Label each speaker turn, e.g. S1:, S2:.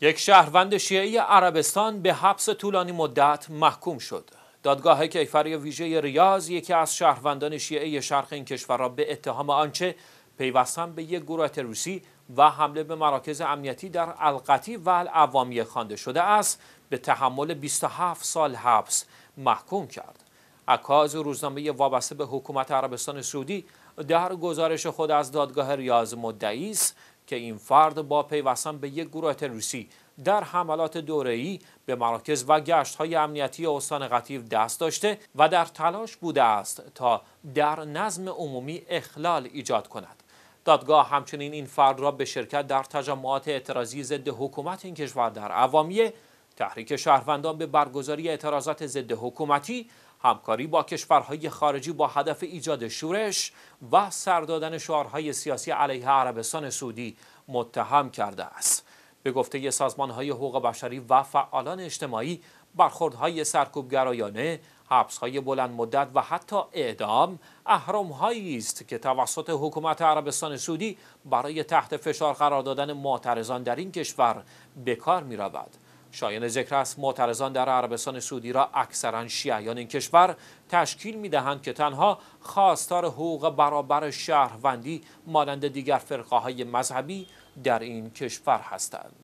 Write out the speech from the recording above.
S1: یک شهروند شیعی عربستان به حبس طولانی مدت محکوم شد. دادگاه کیفری ویژه ریاض یکی از شهروندان شیعی شرق این کشور را به اتهام آنچه پیوستن به یک گروه تروریستی و حمله به مراکز امنیتی در القتی و العوامیه خوانده شده است به تحمل 27 سال حبس محکوم کرد. عکاز روزنامه وابسته به حکومت عربستان سعودی در گزارش خود از دادگاه ریاض مدعی است که این فرد با پیوستن به یک گروه تروریستی در حملات دوره‌ای به مراکز و گشت‌های امنیتی استان قطیف دست داشته و در تلاش بوده است تا در نظم عمومی اخلال ایجاد کند. دادگاه همچنین این فرد را به شرکت در تجمعات اعتراضی ضد حکومت این کشور در عوامیه تحریک شهروندان به برگزاری اعتراضات ضد حکومتی همکاری با کشورهای خارجی با هدف ایجاد شورش و سردادن شعارهای سیاسی علیه عربستان سعودی متهم کرده است به گفته سازمانهای حقوق بشری و فعالان اجتماعی برخوردهای سرکوبگرایانه حبسهای بلند مدت و حتی اعدام اهرامهایی است که توسط حکومت عربستان سعودی برای تحت فشار قرار دادن معترضان در این کشور به کار می رود. شایان ذکر است معترضان در عربستان سعودی را اکثرا شیعیان این کشور تشکیل می دهند که تنها خواستار حقوق برابر شهروندی مانند دیگر فرقه های مذهبی در این کشور هستند